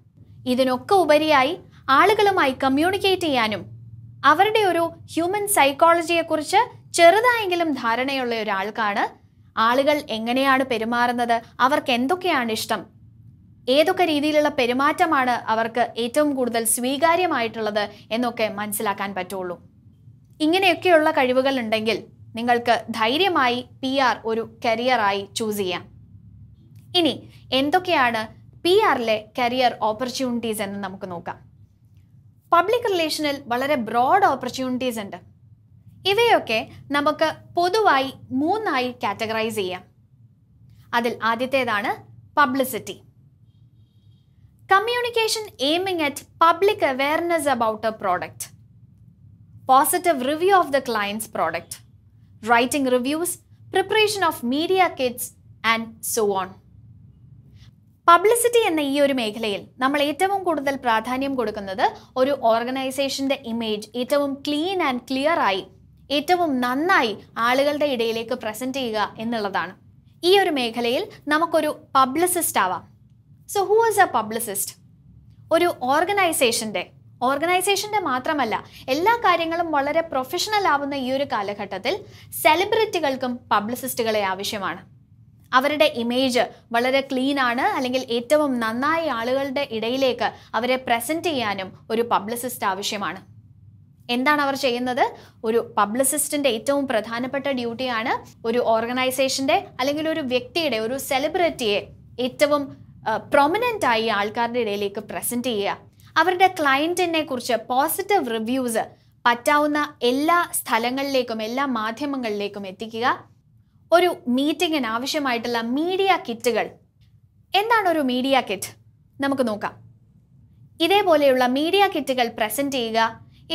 ഇതിനൊക്കെ ഉപരിയായി ആളുകളുമായി കമ്മ്യൂണിക്കേറ്റ് ചെയ്യാനും അവരുടെ ഒരു ഹ്യൂമൻ സൈക്കോളജിയെക്കുറിച്ച് ചെറുതായെങ്കിലും ധാരണയുള്ള ഒരാൾക്കാണ് ആളുകൾ എങ്ങനെയാണ് പെരുമാറുന്നത് അവർക്ക് എന്തൊക്കെയാണ് ഇഷ്ടം ഏതൊക്കെ രീതിയിലുള്ള പെരുമാറ്റമാണ് അവർക്ക് ഏറ്റവും കൂടുതൽ സ്വീകാര്യമായിട്ടുള്ളത് എന്നൊക്കെ മനസ്സിലാക്കാൻ പറ്റുള്ളൂ ഇങ്ങനെയൊക്കെയുള്ള കഴിവുകൾ ഉണ്ടെങ്കിൽ നിങ്ങൾക്ക് ധൈര്യമായി പി ആർ ഒരു കരിയറായി ചൂസ് ചെയ്യാം ഇനി എന്തൊക്കെയാണ് പി ആറിലെ കരിയർ ഓപ്പർച്യൂണിറ്റീസ് എന്ന് നമുക്ക് നോക്കാം പബ്ലിക് റിലേഷനിൽ വളരെ ബ്രോഡ് ഓപ്പർച്യൂണിറ്റീസ് ഉണ്ട് ഇവയൊക്കെ നമുക്ക് പൊതുവായി മൂന്നായി കാറ്റഗറൈസ് ചെയ്യാം അതിൽ ആദ്യത്തേതാണ് publicity communication aiming at public awareness about a product positive review of the clients product writing reviews preparation of media kits and so on publicity എന്ന ഈ ഒരു മേഖലയിൽ നമ്മൾ ഏറ്റവും കൂടുതൽ പ്രാധാന്യം കൊടുക്കുന്നത് ഒരു ഓർഗനൈസേഷൻ്റെ ഇമേജ് ഏറ്റവും ക്ലീൻ ആൻഡ് ക്ലിയർ ആയി ഏറ്റവും നന്നായി ആളുകളുടെ ഇടയിലേക്ക് പ്രസൻറ്റ് ചെയ്യുക എന്നുള്ളതാണ് ഈ ഒരു മേഖലയിൽ നമുക്കൊരു പബ്ലിസിസ്റ്റ് ആവാം so who is a publicist ഒരു ഓർഗനൈസേഷൻ്റെ ഓർഗനൈസേഷൻ്റെ മാത്രമല്ല എല്ലാ കാര്യങ്ങളും വളരെ പ്രൊഫഷണൽ ആവുന്ന ഈ ഒരു കാലഘട്ടത്തിൽ സെലിബ്രിറ്റികൾക്കും പബ്ലിസിസ്റ്റുകളെ ആവശ്യമാണ് അവരുടെ ഇമേജ് വളരെ ക്ലീൻ ആണ് അല്ലെങ്കിൽ ഏറ്റവും നന്നായി ആളുകളുടെ ഇടയിലേക്ക് അവരെ പ്രസൻറ്റ് ചെയ്യാനും ഒരു പബ്ലിസിസ്റ്റ് ആവശ്യമാണ് എന്താണ് അവർ ചെയ്യുന്നത് ഒരു പബ്ലിസിസ്റ്റിൻ്റെ ഏറ്റവും പ്രധാനപ്പെട്ട ഡ്യൂട്ടിയാണ് ഒരു ഓർഗനൈസേഷൻ്റെ അല്ലെങ്കിൽ ഒരു വ്യക്തിയുടെ ഒരു സെലിബ്രിറ്റിയെ ഏറ്റവും പ്രൊമിനൻ്റ് ആയി ആൾക്കാരുടെ ഇടയിലേക്ക് പ്രസൻറ്റ് ചെയ്യുക അവരുടെ ക്ലയൻറ്റിനെ കുറിച്ച് പോസിറ്റീവ് റിവ്യൂസ് പറ്റാവുന്ന എല്ലാ സ്ഥലങ്ങളിലേക്കും എല്ലാ മാധ്യമങ്ങളിലേക്കും എത്തിക്കുക ഒരു മീറ്റിങ്ങിന് ആവശ്യമായിട്ടുള്ള മീഡിയ കിറ്റുകൾ എന്താണ് ഒരു മീഡിയ കിറ്റ് നമുക്ക് നോക്കാം ഇതേപോലെയുള്ള മീഡിയ കിറ്റുകൾ പ്രസൻറ്റ് ചെയ്യുക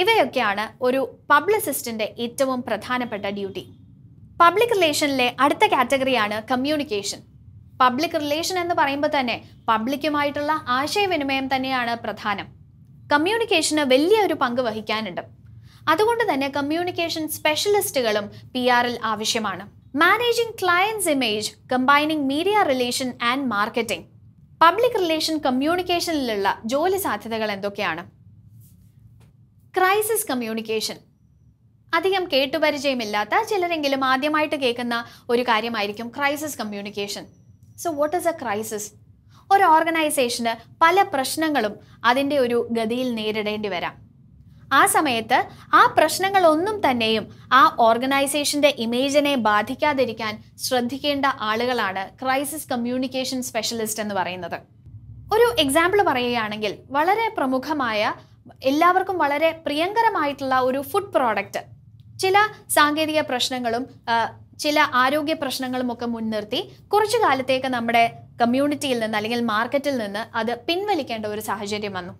ഇവയൊക്കെയാണ് ഒരു പബ്ലിസിസ്റ്റിൻ്റെ ഏറ്റവും പ്രധാനപ്പെട്ട ഡ്യൂട്ടി പബ്ലിക് റിലേഷനിലെ അടുത്ത കാറ്റഗറിയാണ് കമ്മ്യൂണിക്കേഷൻ പബ്ലിക് റിലേഷൻ എന്ന് പറയുമ്പോൾ തന്നെ പബ്ലിക്കുമായിട്ടുള്ള ആശയവിനിമയം തന്നെയാണ് പ്രധാനം കമ്മ്യൂണിക്കേഷന് വലിയൊരു പങ്ക് വഹിക്കാനുണ്ട് അതുകൊണ്ട് തന്നെ കമ്മ്യൂണിക്കേഷൻ സ്പെഷ്യലിസ്റ്റുകളും പി ആറിൽ ആവശ്യമാണ് managing clients image combining media relation and marketing public relation കമ്മ്യൂണിക്കേഷനിലുള്ള ജോലി സാധ്യതകൾ എന്തൊക്കെയാണ് ക്രൈസിസ് കമ്മ്യൂണിക്കേഷൻ അധികം കേട്ടുപരിചയമില്ലാത്ത ചിലരെങ്കിലും ആദ്യമായിട്ട് കേൾക്കുന്ന ഒരു കാര്യമായിരിക്കും crisis communication so what is a crisis ഒരു ഓർഗനൈസേഷന് പല പ്രശ്നങ്ങളും അതിൻ്റെ ഒരു ഗതിയിൽ നേരിടേണ്ടി വരാം ആ സമയത്ത് ആ പ്രശ്നങ്ങളൊന്നും തന്നെയും ആ ഓർഗനൈസേഷന്റെ ഇമേജിനെ ബാധിക്കാതിരിക്കാൻ ശ്രദ്ധിക്കേണ്ട ആളുകളാണ് ക്രൈസിസ് കമ്മ്യൂണിക്കേഷൻ സ്പെഷ്യലിസ്റ്റ് എന്ന് പറയുന്നത് ഒരു എക്സാമ്പിൾ പറയുകയാണെങ്കിൽ വളരെ പ്രമുഖമായ എല്ലാവർക്കും വളരെ പ്രിയങ്കരമായിട്ടുള്ള ഒരു ഫുഡ് പ്രോഡക്റ്റ് ചില സാങ്കേതിക പ്രശ്നങ്ങളും ചില ആരോഗ്യ പ്രശ്നങ്ങളും ഒക്കെ മുൻനിർത്തി കുറച്ചു കാലത്തേക്ക് നമ്മുടെ കമ്മ്യൂണിറ്റിയിൽ നിന്ന് അല്ലെങ്കിൽ മാർക്കറ്റിൽ നിന്ന് അത് പിൻവലിക്കേണ്ട ഒരു സാഹചര്യം വന്നു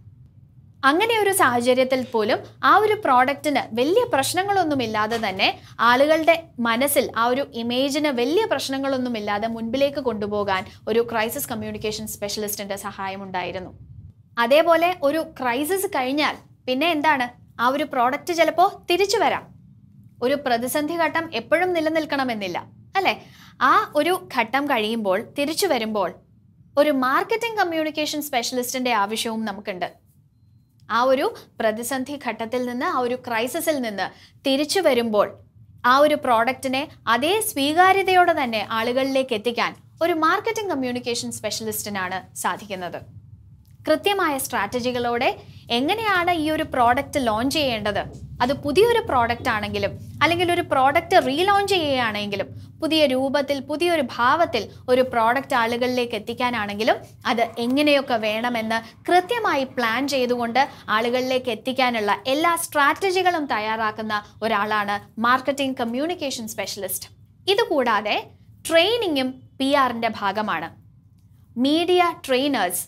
അങ്ങനെ ഒരു സാഹചര്യത്തിൽ പോലും ആ ഒരു പ്രോഡക്റ്റിന് വലിയ പ്രശ്നങ്ങളൊന്നും ഇല്ലാതെ തന്നെ ആളുകളുടെ മനസ്സിൽ ആ ഒരു ഇമേജിന് വലിയ പ്രശ്നങ്ങളൊന്നും ഇല്ലാതെ മുൻപിലേക്ക് കൊണ്ടുപോകാൻ ഒരു ക്രൈസിസ് കമ്മ്യൂണിക്കേഷൻ സ്പെഷ്യലിസ്റ്റിൻ്റെ ഉണ്ടായിരുന്നു അതേപോലെ ഒരു ക്രൈസിസ് കഴിഞ്ഞാൽ പിന്നെ എന്താണ് ആ ഒരു പ്രോഡക്റ്റ് ചിലപ്പോൾ തിരിച്ചു വരാം ഒരു പ്രതിസന്ധി ഘട്ടം എപ്പോഴും നിലനിൽക്കണമെന്നില്ല അല്ലേ ആ ഒരു ഘട്ടം കഴിയുമ്പോൾ തിരിച്ചു വരുമ്പോൾ ഒരു മാർക്കറ്റിംഗ് കമ്മ്യൂണിക്കേഷൻ സ്പെഷ്യലിസ്റ്റിൻ്റെ ആവശ്യവും നമുക്കുണ്ട് ആ ഒരു പ്രതിസന്ധി ഘട്ടത്തിൽ നിന്ന് ആ ഒരു ക്രൈസിസിൽ നിന്ന് തിരിച്ചു വരുമ്പോൾ ആ ഒരു പ്രോഡക്റ്റിനെ അതേ സ്വീകാര്യതയോടെ തന്നെ ആളുകളിലേക്ക് എത്തിക്കാൻ ഒരു മാർക്കറ്റിംഗ് കമ്മ്യൂണിക്കേഷൻ സ്പെഷ്യലിസ്റ്റിനാണ് സാധിക്കുന്നത് കൃത്യമായ സ്ട്രാറ്റജികളോടെ എങ്ങനെയാണ് ഈ ഒരു പ്രോഡക്റ്റ് ലോഞ്ച് ചെയ്യേണ്ടത് അത് പുതിയൊരു പ്രോഡക്റ്റ് ആണെങ്കിലും അല്ലെങ്കിൽ ഒരു പ്രോഡക്റ്റ് റീലോഞ്ച് ചെയ്യുകയാണെങ്കിലും പുതിയ രൂപത്തിൽ പുതിയൊരു ഭാവത്തിൽ ഒരു പ്രോഡക്റ്റ് ആളുകളിലേക്ക് എത്തിക്കാനാണെങ്കിലും അത് എങ്ങനെയൊക്കെ വേണമെന്ന് കൃത്യമായി പ്ലാൻ ചെയ്തുകൊണ്ട് ആളുകളിലേക്ക് എത്തിക്കാനുള്ള എല്ലാ സ്ട്രാറ്റജികളും തയ്യാറാക്കുന്ന ഒരാളാണ് മാർക്കറ്റിംഗ് കമ്മ്യൂണിക്കേഷൻ സ്പെഷ്യലിസ്റ്റ് ഇതുകൂടാതെ ട്രെയിനിങ്ങും പി ആറിൻ്റെ ഭാഗമാണ് മീഡിയ ട്രെയിനേഴ്സ്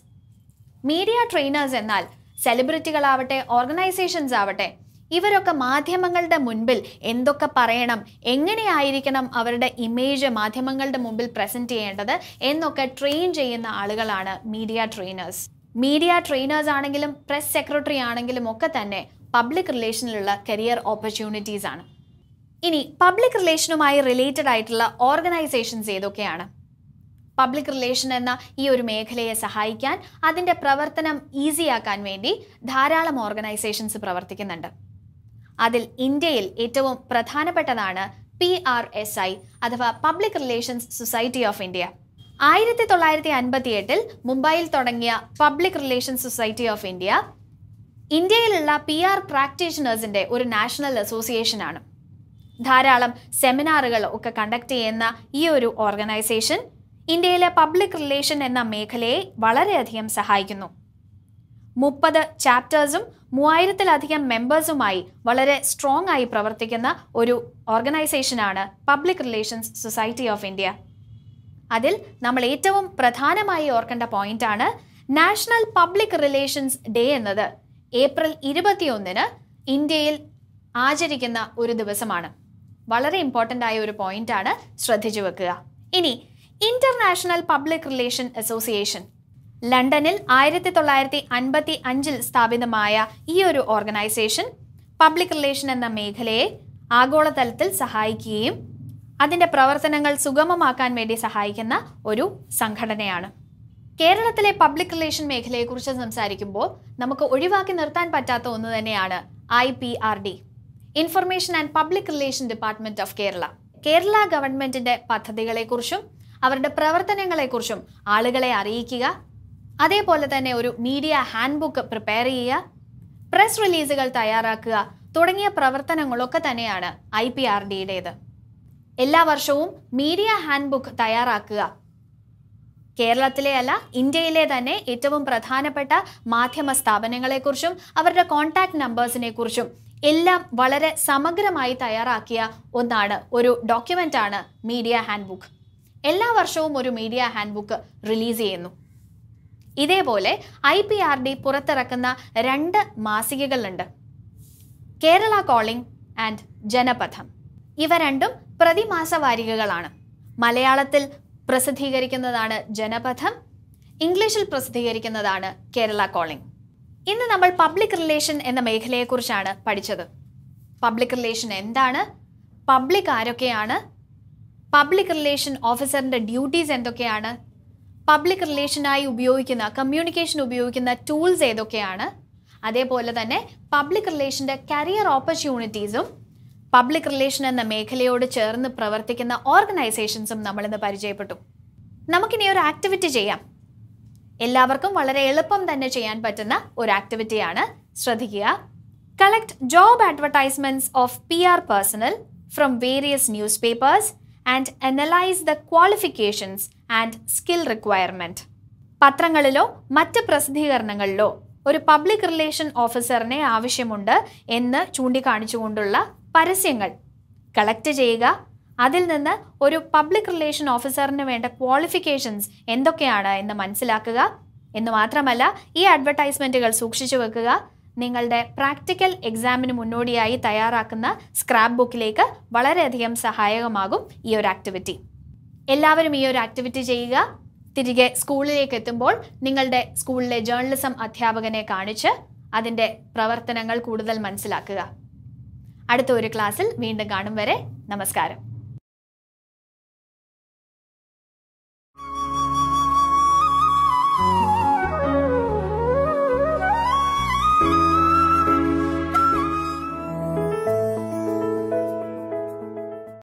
മീഡിയ ട്രെയിനേഴ്സ് എന്നാൽ സെലിബ്രിറ്റികളാവട്ടെ ഓർഗനൈസേഷൻസ് ആവട്ടെ ഇവരൊക്കെ മാധ്യമങ്ങളുടെ മുൻപിൽ എന്തൊക്കെ പറയണം എങ്ങനെയായിരിക്കണം അവരുടെ ഇമേജ് മാധ്യമങ്ങളുടെ മുമ്പിൽ പ്രസൻറ്റ് ചെയ്യേണ്ടത് എന്നൊക്കെ ട്രെയിൻ ചെയ്യുന്ന ആളുകളാണ് മീഡിയ ട്രെയിനേഴ്സ് മീഡിയ ട്രെയിനേഴ്സ് ആണെങ്കിലും പ്രസ് സെക്രട്ടറി ആണെങ്കിലും ഒക്കെ തന്നെ പബ്ലിക് റിലേഷനിലുള്ള കരിയർ ഓപ്പർച്യൂണിറ്റീസ് ആണ് ഇനി പബ്ലിക് റിലേഷനുമായി റിലേറ്റഡ് ആയിട്ടുള്ള ഓർഗനൈസേഷൻസ് ഏതൊക്കെയാണ് പബ്ലിക് റിലേഷൻ എന്ന ഈ ഒരു മേഖലയെ സഹായിക്കാൻ അതിൻ്റെ പ്രവർത്തനം ഈസിയാക്കാൻ വേണ്ടി ധാരാളം ഓർഗനൈസേഷൻസ് പ്രവർത്തിക്കുന്നുണ്ട് അതിൽ ഇന്ത്യയിൽ ഏറ്റവും പ്രധാനപ്പെട്ടതാണ് പി ആർ എസ് ഐ അഥവാ public relations society of India ആയിരത്തി തൊള്ളായിരത്തി എട്ടിൽ മുംബൈയിൽ തുടങ്ങിയ public relations society of India ഇന്ത്യയിലുള്ള പി ആർ പ്രാക്ടീഷണേഴ്സിൻ്റെ ഒരു നാഷണൽ അസോസിയേഷനാണ് ധാരാളം സെമിനാറുകൾ ഒക്കെ കണ്ടക്ട് ചെയ്യുന്ന ഈ ഒരു ഓർഗനൈസേഷൻ ഇന്ത്യയിലെ പബ്ലിക് റിലേഷൻ എന്ന മേഖലയെ വളരെയധികം സഹായിക്കുന്നു മുപ്പത് ചാപ്റ്റേഴ്സും മൂവായിരത്തിലധികം മെമ്പേഴ്സുമായി വളരെ സ്ട്രോങ് ആയി പ്രവർത്തിക്കുന്ന ഒരു ഓർഗനൈസേഷനാണ് public relations society of India അതിൽ നമ്മൾ ഏറ്റവും പ്രധാനമായി ഓർക്കേണ്ട പോയിന്റാണ് നാഷണൽ പബ്ലിക് റിലേഷൻസ് ഡേ എന്നത് ഏപ്രിൽ ഇരുപത്തിയൊന്നിന് ഇന്ത്യയിൽ ആചരിക്കുന്ന ഒരു ദിവസമാണ് വളരെ ഇമ്പോർട്ടൻ്റ് ആയ ഒരു പോയിന്റാണ് ശ്രദ്ധിച്ചു വെക്കുക ഇനി ഇന്റർനാഷണൽ പബ്ലിക് റിലേഷൻ അസോസിയേഷൻ ലണ്ടനിൽ ആയിരത്തി തൊള്ളായിരത്തി അൻപത്തി അഞ്ചിൽ സ്ഥാപിതമായ ഈ ഒരു ഓർഗനൈസേഷൻ പബ്ലിക് റിലേഷൻ എന്ന മേഖലയെ ആഗോളതലത്തിൽ സഹായിക്കുകയും അതിൻ്റെ പ്രവർത്തനങ്ങൾ സുഗമമാക്കാൻ വേണ്ടി സഹായിക്കുന്ന ഒരു സംഘടനയാണ് കേരളത്തിലെ പബ്ലിക് റിലേഷൻ മേഖലയെക്കുറിച്ച് സംസാരിക്കുമ്പോൾ നമുക്ക് ഒഴിവാക്കി നിർത്താൻ പറ്റാത്ത ഒന്ന് തന്നെയാണ് I P R D information and public relation department of Kerala Kerala ഗവൺമെന്റിന്റെ പദ്ധതികളെക്കുറിച്ചും അവരുടെ പ്രവർത്തനങ്ങളെക്കുറിച്ചും ആളുകളെ അറിയിക്കുക അതേപോലെ തന്നെ ഒരു മീഡിയ ഹാൻഡ് ബുക്ക് പ്രിപ്പയർ ചെയ്യുക പ്രസ് റിലീസുകൾ തയ്യാറാക്കുക തുടങ്ങിയ പ്രവർത്തനങ്ങളൊക്കെ തന്നെയാണ് ഐ പി ആർ ഡിയുടേത് എല്ലാ വർഷവും മീഡിയ ഹാൻഡ് ബുക്ക് തയ്യാറാക്കുക കേരളത്തിലെ അല്ല ഇന്ത്യയിലെ തന്നെ ഏറ്റവും പ്രധാനപ്പെട്ട മാധ്യമ സ്ഥാപനങ്ങളെക്കുറിച്ചും അവരുടെ കോൺടാക്ട് നമ്പേഴ്സിനെ കുറിച്ചും എല്ലാം വളരെ സമഗ്രമായി തയ്യാറാക്കിയ ഒന്നാണ് ഒരു ഡോക്യുമെൻ്റാണ് മീഡിയ ഹാൻഡ് ബുക്ക് എല്ലാ വർഷവും ഒരു മീഡിയ ഹാൻഡ് ബുക്ക് റിലീസ് ചെയ്യുന്നു ഇതേപോലെ ഐ പി ആർ ഡി പുറത്തിറക്കുന്ന രണ്ട് മാസികകളുണ്ട് കേരള കോളിംഗ് ആൻഡ് ജനപഥം ഇവ രണ്ടും പ്രതിമാസ വാരികകളാണ് മലയാളത്തിൽ പ്രസിദ്ധീകരിക്കുന്നതാണ് ജനപഥം ഇംഗ്ലീഷിൽ പ്രസിദ്ധീകരിക്കുന്നതാണ് കേരള കോളിംഗ് ഇന്ന് നമ്മൾ പബ്ലിക് റിലേഷൻ എന്ന മേഖലയെക്കുറിച്ചാണ് പഠിച്ചത് പബ്ലിക് റിലേഷൻ എന്താണ് പബ്ലിക് ആരൊക്കെയാണ് പബ്ലിക് റിലേഷൻ ഓഫീസറിൻ്റെ ഡ്യൂട്ടീസ് എന്തൊക്കെയാണ് പബ്ലിക് റിലേഷനായി ഉപയോഗിക്കുന്ന കമ്മ്യൂണിക്കേഷൻ ഉപയോഗിക്കുന്ന ടൂൾസ് ഏതൊക്കെയാണ് അതേപോലെ തന്നെ പബ്ലിക് റിലേഷൻ്റെ കരിയർ ഓപ്പർച്യൂണിറ്റീസും പബ്ലിക് റിലേഷൻ എന്ന മേഖലയോട് ചേർന്ന് പ്രവർത്തിക്കുന്ന ഓർഗനൈസേഷൻസും നമ്മളിന്ന് പരിചയപ്പെട്ടു നമുക്കിനി ഒരു ആക്ടിവിറ്റി ചെയ്യാം എല്ലാവർക്കും വളരെ എളുപ്പം തന്നെ ചെയ്യാൻ പറ്റുന്ന ഒരു ആക്ടിവിറ്റിയാണ് ശ്രദ്ധിക്കുക collect job advertisements of P R personnel from various newspapers and analyse the qualifications and skill requirement പത്രങ്ങളിലോ മറ്റ് പ്രസിദ്ധീകരണങ്ങളിലോ ഒരു പബ്ലിക് റിലേഷൻ ഓഫീസറിനെ ആവശ്യമുണ്ട് എന്ന് ചൂണ്ടിക്കാണിച്ചുകൊണ്ടുള്ള പരസ്യങ്ങൾ കളക്ട് ചെയ്യുക അതിൽ നിന്ന് ഒരു പബ്ലിക് റിലേഷൻ ഓഫീസറിന് വേണ്ട ക്വാളിഫിക്കേഷൻസ് എന്തൊക്കെയാണ് എന്ന് മനസ്സിലാക്കുക എന്ന് മാത്രമല്ല ഈ അഡ്വർടൈസ്മെൻറ്റുകൾ സൂക്ഷിച്ചു വെക്കുക നിങ്ങളുടെ പ്രാക്ടിക്കൽ എക്സാമിന് മുന്നോടിയായി തയ്യാറാക്കുന്ന സ്ക്രാപ്പ് ബുക്കിലേക്ക് വളരെയധികം സഹായകമാകും ഈ ഒരു ആക്ടിവിറ്റി എല്ലാവരും ഈ ഒരു ആക്ടിവിറ്റി ചെയ്യുക തിരികെ സ്കൂളിലേക്ക് എത്തുമ്പോൾ നിങ്ങളുടെ സ്കൂളിലെ ജേർണലിസം അധ്യാപകനെ കാണിച്ച് അതിൻ്റെ പ്രവർത്തനങ്ങൾ കൂടുതൽ മനസ്സിലാക്കുക അടുത്ത ഒരു ക്ലാസ്സിൽ വീണ്ടും കാണും വരെ നമസ്കാരം